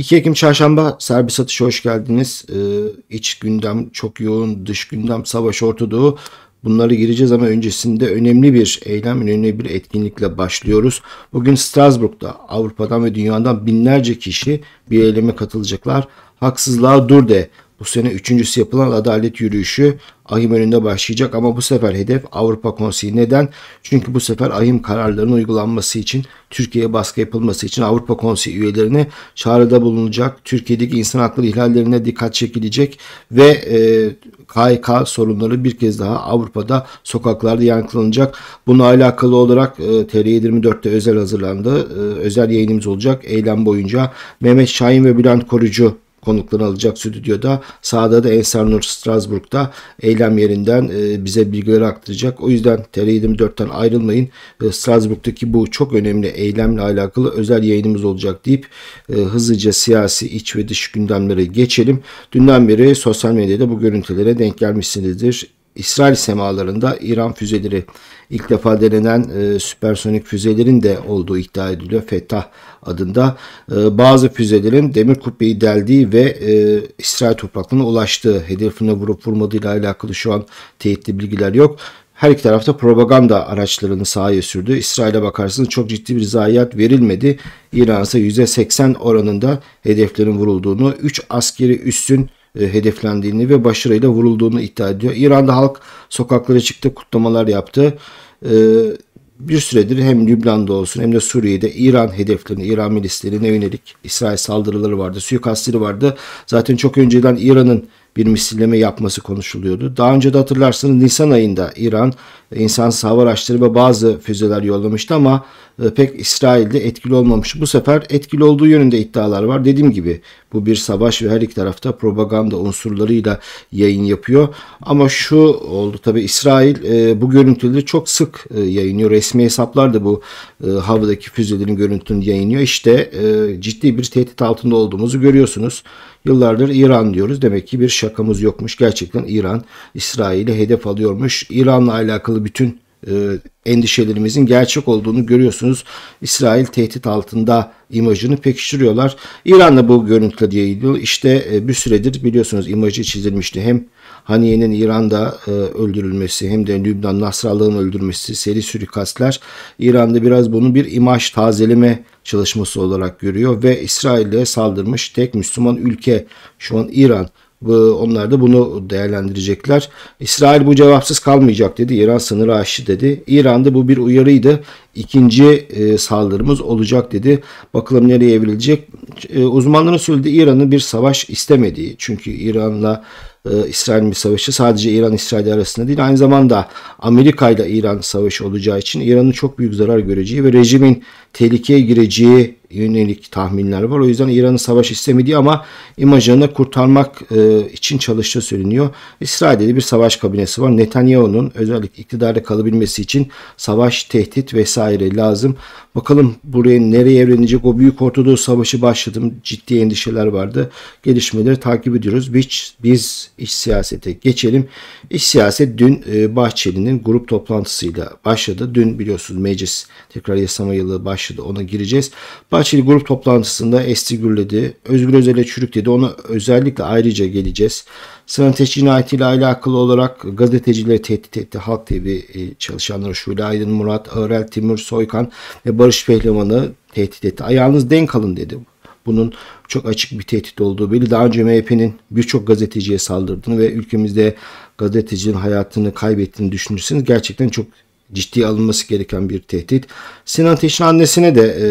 2 Ekim Çarşamba Serbest satışı hoş geldiniz. Ee, iç gündem çok yoğun, dış gündem savaş Ortadoğu. bunları gireceğiz ama öncesinde önemli bir eylem, önemli bir etkinlikle başlıyoruz. Bugün Strasbourg'da Avrupa'dan ve dünyadan binlerce kişi bir eyleme katılacaklar. Haksızlığa dur de bu sene üçüncüsü yapılan adalet yürüyüşü ahim önünde başlayacak ama bu sefer hedef Avrupa Konseyi. Neden? Çünkü bu sefer ahim kararlarının uygulanması için Türkiye'ye baskı yapılması için Avrupa Konseyi üyelerine çağrıda bulunacak. Türkiye'deki insan hakları ihlallerine dikkat çekilecek ve e, KYK sorunları bir kez daha Avrupa'da sokaklarda yankılanacak. Bununla alakalı olarak e, TR724'te özel hazırlandı. E, özel yayınımız olacak eylem boyunca. Mehmet Şahin ve Bülent Korucu konukları alacak stüdyoda. Sağda da Ensar Nur Strasbourg'da eylem yerinden e, bize bilgileri aktaracak. O yüzden TR24'ten ayrılmayın. E, Strasbourg'daki bu çok önemli eylemle alakalı özel yayınımız olacak deyip e, hızlıca siyasi iç ve dış gündemlere geçelim. Dünden beri sosyal medyada bu görüntülere denk gelmişsinizdir. İsrail semalarında İran füzeleri ilk defa denenen e, süpersonik füzelerin de olduğu iddia ediliyor. Fetah adında e, bazı füzelerin demir kubbeyi deldiği ve e, İsrail topraklarına ulaştığı hedefine vurup vurmadığıyla alakalı şu an teyitli bilgiler yok. Her iki tarafta propaganda araçlarını sahaya sürdü. İsrail'e bakarsanız çok ciddi bir zayiat verilmedi. İran ise %80 oranında hedeflerin vurulduğunu, 3 askeri üssün e, hedeflendiğini ve başarıyla vurulduğunu iddia ediyor. İran'da halk sokaklara çıktı, kutlamalar yaptı. E, bir süredir hem Lübnan'da olsun hem de Suriye'de İran hedeflerini, İran milislerine yönelik İsrail saldırıları vardı, suikastleri vardı. Zaten çok önceden İran'ın bir misilleme yapması konuşuluyordu. Daha önce de hatırlarsınız Nisan ayında İran e, insansız hava araçları ve bazı füzeler yollamıştı ama e, pek İsrail'de etkili olmamıştı. Bu sefer etkili olduğu yönünde iddialar var. Dediğim gibi bu bir savaş ve her iki tarafta propaganda unsurlarıyla yayın yapıyor. Ama şu oldu tabi İsrail e, bu görüntüleri çok sık yayınlıyor. Resmi hesaplar da bu havadaki füzelerin görüntülerini yayınlıyor. İşte ciddi bir tehdit altında olduğumuzu görüyorsunuz. Yıllardır İran diyoruz. Demek ki bir şakamız yokmuş. Gerçekten İran İsrail'i hedef alıyormuş. İran'la alakalı bütün e, endişelerimizin gerçek olduğunu görüyorsunuz. İsrail tehdit altında imajını pekiştiriyorlar. İranla bu görüntüle yayılıyor. İşte e, bir süredir biliyorsunuz imajı çizilmişti. Hem Haniye'nin İran'da e, öldürülmesi hem de Lübnan Nasrallah'ın öldürmesi, seri suikastler İran'da biraz bunu bir imaj tazeleme çalışması olarak görüyor ve İsrail'e saldırmış tek Müslüman ülke şu an İran. Onlar da bunu değerlendirecekler. İsrail bu cevapsız kalmayacak dedi. İran sınırı aştı dedi. İran'da bu bir uyarıydı. İkinci e, saldırımız olacak dedi. Bakalım nereye evrilecek. E, uzmanların söylediği İran'ın bir savaş istemediği. Çünkü İran'la e, İsrail İsrail savaşı sadece İran-İsrail arasında değil aynı zamanda Amerika ile İran savaşı olacağı için İran'ın çok büyük zarar göreceği ve rejimin tehlikeye gireceği yönelik tahminler var. O yüzden İran'ın savaş istemediği ama imajını kurtarmak e, için çalıştığı söyleniyor. İsrail'de de bir savaş kabinesi var. Netanyahu'nun özellikle iktidarda kalabilmesi için savaş, tehdit vesaire lazım. Bakalım buraya nereye evlenecek o büyük Ortadoğu savaşı başladım. Ciddi endişeler vardı. Gelişmeleri takip ediyoruz. Biz, biz iş siyasete geçelim. İş siyaset dün e, Bahçeli'nin grup toplantısıyla başladı. Dün biliyorsunuz meclis tekrar yasama yılı başladı. Ona gireceğiz. Bah Bahçeli grup toplantısında Esti gürledi. Özgür Özel'e çürük dedi. Ona özellikle ayrıca geleceğiz. Sınırteç cinayetiyle alakalı olarak gazetecileri tehdit etti. Halk TV e, çalışanları Şule Aydın, Murat Öğrel, Timur Soykan ve Barış Pehlivan'ı tehdit etti. Ayağınız denk alın dedi. Bunun çok açık bir tehdit olduğu belli. Daha önce MHP'nin birçok gazeteciye saldırdığını ve ülkemizde gazetecinin hayatını kaybettiğini düşünürseniz gerçekten çok ciddiye alınması gereken bir tehdit. Sinan Teşin annesine de e,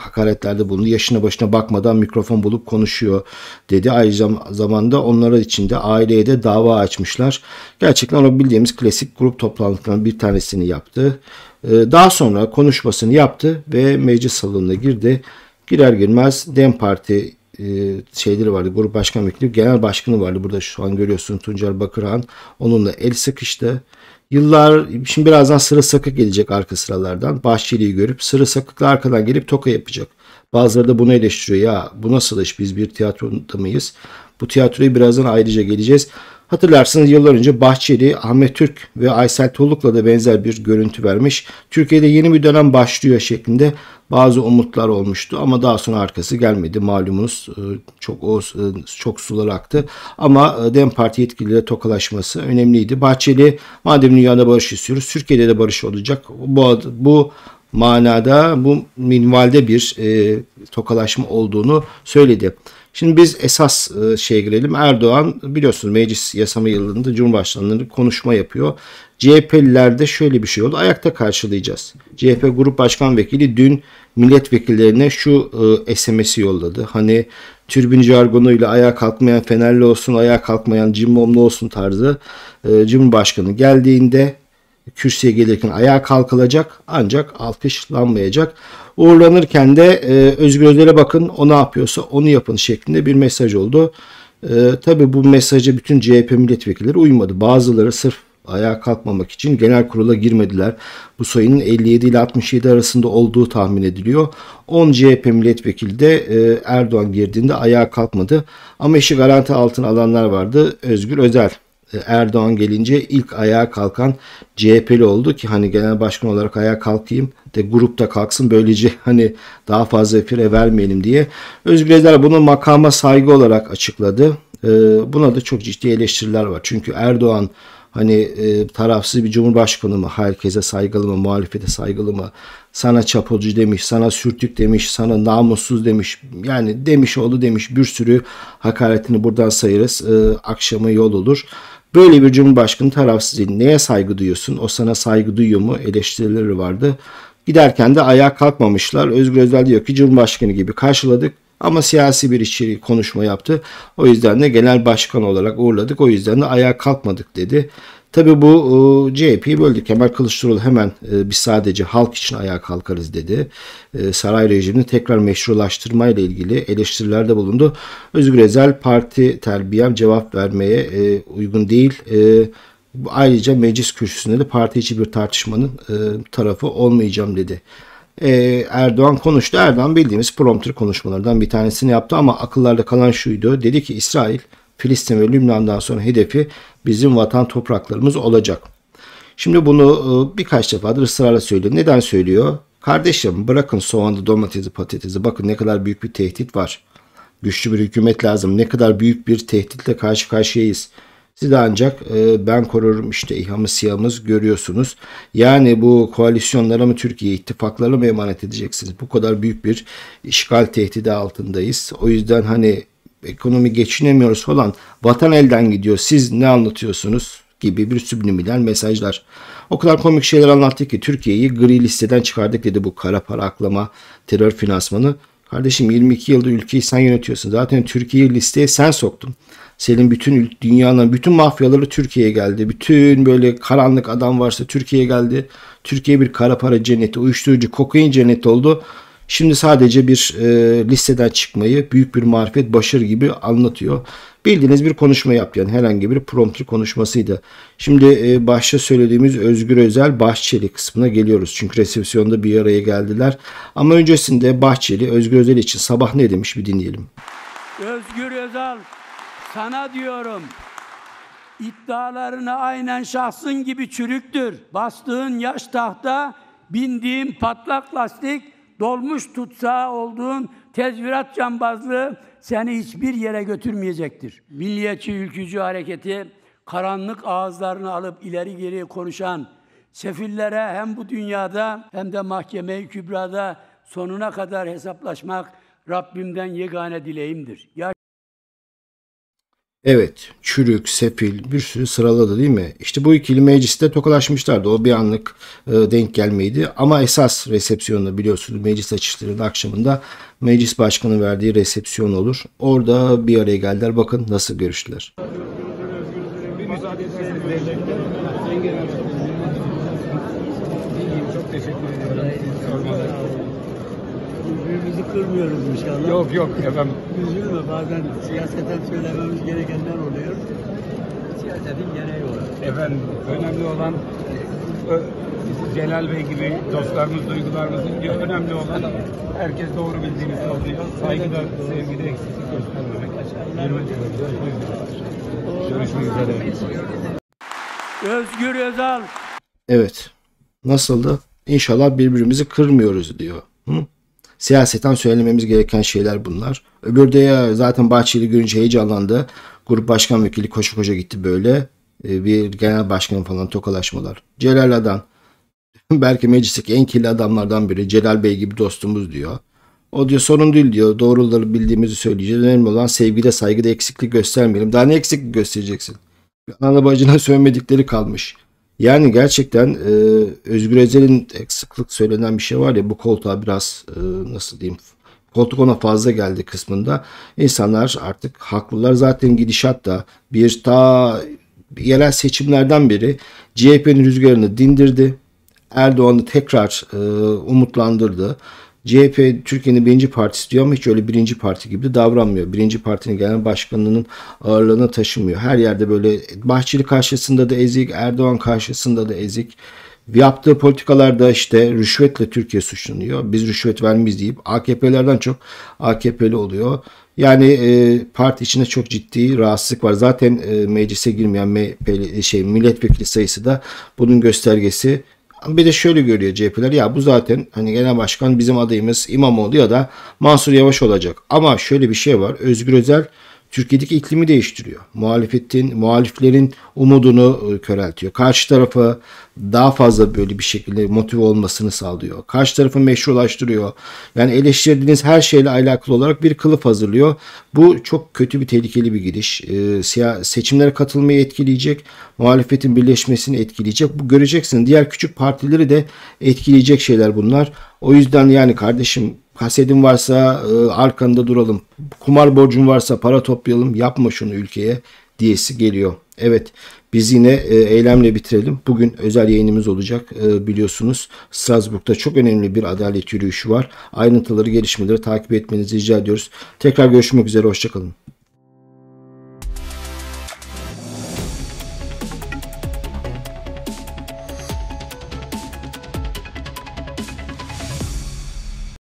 hakaretlerde bulundu. Yaşına başına bakmadan mikrofon bulup konuşuyor dedi. Ayrıca zamanda onlara içinde aileye de dava açmışlar. Gerçekten o bildiğimiz klasik grup toplantılarından bir tanesini yaptı. E, daha sonra konuşmasını yaptı ve meclis salonuna girdi. Girer girmez Dem Parti e, şeyleri vardı. Grup başkan vekili, genel başkanı vardı. Burada şu an görüyorsun Tuncer Bakırhan. Onunla el sıkıştı. Yıllar, şimdi birazdan sıra sakık gelecek arka sıralardan. Bahçeli'yi görüp sıra sakıkla arkadan gelip toka yapacak. Bazıları da bunu eleştiriyor. Ya bu nasıl iş? Biz bir tiyatroda mıyız? Bu tiyatroyu birazdan ayrıca geleceğiz. Hatırlarsınız yıllar önce Bahçeli, Ahmet Türk ve Aysel Toluk'la da benzer bir görüntü vermiş. Türkiye'de yeni bir dönem başlıyor şeklinde bazı umutlar olmuştu ama daha sonra arkası gelmedi. Malumunuz e, çok e, çok sular aktı ama e, DEM Parti yetkilileriyle tokalaşması önemliydi. Bahçeli madem dünyada barış istiyoruz Türkiye'de de barış olacak. Bu, bu manada bu minvalde bir e, tokalaşma olduğunu söyledi. Şimdi biz esas e, şeye girelim. Erdoğan biliyorsunuz meclis yasama yılında cumhurbaşkanlığı konuşma yapıyor. CHP'lilerde şöyle bir şey oldu. Ayakta karşılayacağız. CHP Grup Başkan Vekili dün milletvekillerine şu e, SMS'i yolladı. Hani türbin jargonuyla ayağa kalkmayan Fenerli olsun, ayağa kalkmayan Cimbomlu olsun tarzı e, Cumhurbaşkanı geldiğinde kürsüye gelirken ayağa kalkılacak ancak alkışlanmayacak. Uğurlanırken de e, Özgür Özel'e bakın o ne yapıyorsa onu yapın şeklinde bir mesaj oldu. E, Tabi bu mesajı bütün CHP milletvekilleri uymadı. Bazıları sırf ayağa kalkmamak için genel kurula girmediler. Bu sayının 57 ile 67 arasında olduğu tahmin ediliyor. 10 CHP milletvekili de e, Erdoğan girdiğinde ayağa kalkmadı. Ama işi garanti altına alanlar vardı. Özgür Özel e, Erdoğan gelince ilk ayağa kalkan CHP'li oldu ki hani genel başkan olarak ayağa kalkayım de grupta kalksın böylece hani daha fazla fire vermeyelim diye. Özgür Eder bunu makama saygı olarak açıkladı. E, buna da çok ciddi eleştiriler var. Çünkü Erdoğan hani e, tarafsız bir cumhurbaşkanı mı, herkese saygılı mı, muhalefete saygılı mı, sana çapulcu demiş, sana sürtük demiş, sana namussuz demiş, yani demiş oldu demiş bir sürü hakaretini buradan sayırız akşamı yol olur. Böyle bir cumhurbaşkanı tarafsızlığı neye saygı duyuyorsun? O sana saygı duyuyor mu? Eleştirileri vardı. Giderken de ayağa kalkmamışlar. Özgür Özel diyor ki Cumhurbaşkanı gibi karşıladık. Ama siyasi bir içeri konuşma yaptı. O yüzden de genel başkan olarak uğurladık. O yüzden de ayağa kalkmadık dedi. Tabii bu e, CHP'yi böldü. Kemal Kılıçdaroğlu hemen e, biz sadece halk için ayağa kalkarız dedi. E, saray rejimini tekrar meşrulaştırmayla ilgili eleştirilerde bulundu. Özgür Özel parti terbiyem cevap vermeye e, uygun değil. E, ayrıca meclis kürsüsünde de parti içi bir tartışmanın e, tarafı olmayacağım dedi. Ee, Erdoğan konuştu. Erdoğan bildiğimiz prompter konuşmalardan bir tanesini yaptı ama akıllarda kalan şuydu. Dedi ki İsrail Filistin ve Lübnan'dan sonra hedefi bizim vatan topraklarımız olacak. Şimdi bunu e, birkaç defadır ısrarla söylüyor. Neden söylüyor? Kardeşim bırakın soğanı, domatesi, patatesi. Bakın ne kadar büyük bir tehdit var. Güçlü bir hükümet lazım. Ne kadar büyük bir tehditle karşı karşıyayız. Siz de ancak e, ben korurum işte İHA'mı SİHA'mız görüyorsunuz. Yani bu koalisyonlara mı Türkiye ittifaklarına mı emanet edeceksiniz? Bu kadar büyük bir işgal tehdidi altındayız. O yüzden hani ekonomi geçinemiyoruz falan vatan elden gidiyor siz ne anlatıyorsunuz gibi bir subliminal mesajlar. O kadar komik şeyler anlattı ki Türkiye'yi gri listeden çıkardık dedi bu kara para aklama terör finansmanı. Kardeşim 22 yılda ülkeyi sen yönetiyorsun. Zaten Türkiye'yi listeye sen soktun. Selim bütün dünyanın bütün mafyaları Türkiye'ye geldi. Bütün böyle karanlık adam varsa Türkiye'ye geldi. Türkiye bir kara para cenneti, uyuşturucu, kokain cenneti oldu. Şimdi sadece bir e, listeden çıkmayı büyük bir marifet başarı gibi anlatıyor. Bildiğiniz bir konuşma yaptı yani herhangi bir prompter konuşmasıydı. Şimdi e, başta söylediğimiz Özgür Özel Bahçeli kısmına geliyoruz. Çünkü resepsiyonda bir araya geldiler. Ama öncesinde Bahçeli Özgür Özel için sabah ne demiş bir dinleyelim. Özgür Özel sana diyorum. İddialarına aynen şahsın gibi çürüktür. Bastığın yaş tahta, bindiğin patlak lastik, dolmuş tutsağı olduğun tezvirat cambazlığı seni hiçbir yere götürmeyecektir. Milliyetçi ülkücü hareketi karanlık ağızlarını alıp ileri geri konuşan sefillere hem bu dünyada hem de mahkeme-i kübrada sonuna kadar hesaplaşmak Rabbimden yegane dileğimdir. Evet, çürük, sepil bir sürü sıraladı değil mi? İşte bu ikili mecliste tokalaşmışlardı. O bir anlık e, denk gelmeydi. Ama esas resepsiyonda biliyorsunuz meclis açışlarının akşamında meclis başkanı verdiği resepsiyon olur. Orada bir araya geldiler. Bakın nasıl görüştüler. Çok teşekkür ederim birbirimizi kırmıyoruz inşallah. Yok yok efendim. Üzülme bazen siyaseten söylememiz gerekenler oluyor. Siyasetin gereği olarak. Efendim önemli olan Celal Bey gibi dostlarımız, duygularımız diyor. Önemli olan herkes doğru bildiğini savunuyor. Saygıda, sevgide eksiklik göstermemek. Görüşmek üzere. Özgür Özal. Evet. Nasıldı? İnşallah birbirimizi kırmıyoruz diyor. Hı? Siyaseten söylememiz gereken şeyler bunlar. Öbürde ya zaten Bahçeli görünce heyecanlandı. Grup başkan vekili koşu koşa gitti böyle. E, bir genel başkan falan tokalaşmalar. Celal Adan. Belki meclisteki en kirli adamlardan biri. Celal Bey gibi dostumuz diyor. O diyor sorun değil diyor. Doğruları bildiğimizi söyleyeceğiz. Önemli olan sevgide saygıda eksiklik göstermeyelim. Daha ne eksiklik göstereceksin? Anana bacına söylemedikleri kalmış. Yani gerçekten e, Özgür Özel'in sıklık söylenen bir şey var ya bu koltuğa biraz e, nasıl diyeyim koltuk ona fazla geldi kısmında insanlar artık haklılar zaten gidişat da bir ta yerel seçimlerden biri CHP'nin rüzgarını dindirdi. Erdoğan'ı tekrar e, umutlandırdı CHP Türkiye'nin birinci partisi diyor ama hiç öyle birinci parti gibi de davranmıyor. Birinci partinin genel başkanının ağırlığını taşımıyor. Her yerde böyle Bahçeli karşısında da ezik, Erdoğan karşısında da ezik. Yaptığı politikalarda işte rüşvetle Türkiye suçlanıyor. Biz rüşvet vermeyiz deyip AKP'lerden çok AKP'li oluyor. Yani e, parti içinde çok ciddi rahatsızlık var. Zaten e, meclise girmeyen MHP'li, şey milletvekili sayısı da bunun göstergesi bir de şöyle görüyor CHP'ler ya bu zaten hani genel başkan bizim adayımız İmamoğlu ya da Mansur Yavaş olacak. Ama şöyle bir şey var Özgür Özel Türkiye'deki iklimi değiştiriyor. Muhalefetin, muhaliflerin umudunu e, köreltiyor. Karşı tarafı daha fazla böyle bir şekilde motive olmasını sağlıyor. Karşı tarafı meşrulaştırıyor. Yani eleştirdiğiniz her şeyle alakalı olarak bir kılıf hazırlıyor. Bu çok kötü bir tehlikeli bir gidiş. E, seçimlere katılmayı etkileyecek. Muhalefetin birleşmesini etkileyecek. Bu göreceksin. Diğer küçük partileri de etkileyecek şeyler bunlar. O yüzden yani kardeşim Hasedin varsa e, arkanda duralım. Kumar borcun varsa para toplayalım. Yapma şunu ülkeye diyesi geliyor. Evet biz yine e, eylemle bitirelim. Bugün özel yayınımız olacak e, biliyorsunuz. Strasbourg'da çok önemli bir adalet yürüyüşü var. Ayrıntıları gelişmeleri takip etmenizi rica ediyoruz. Tekrar görüşmek üzere hoşçakalın.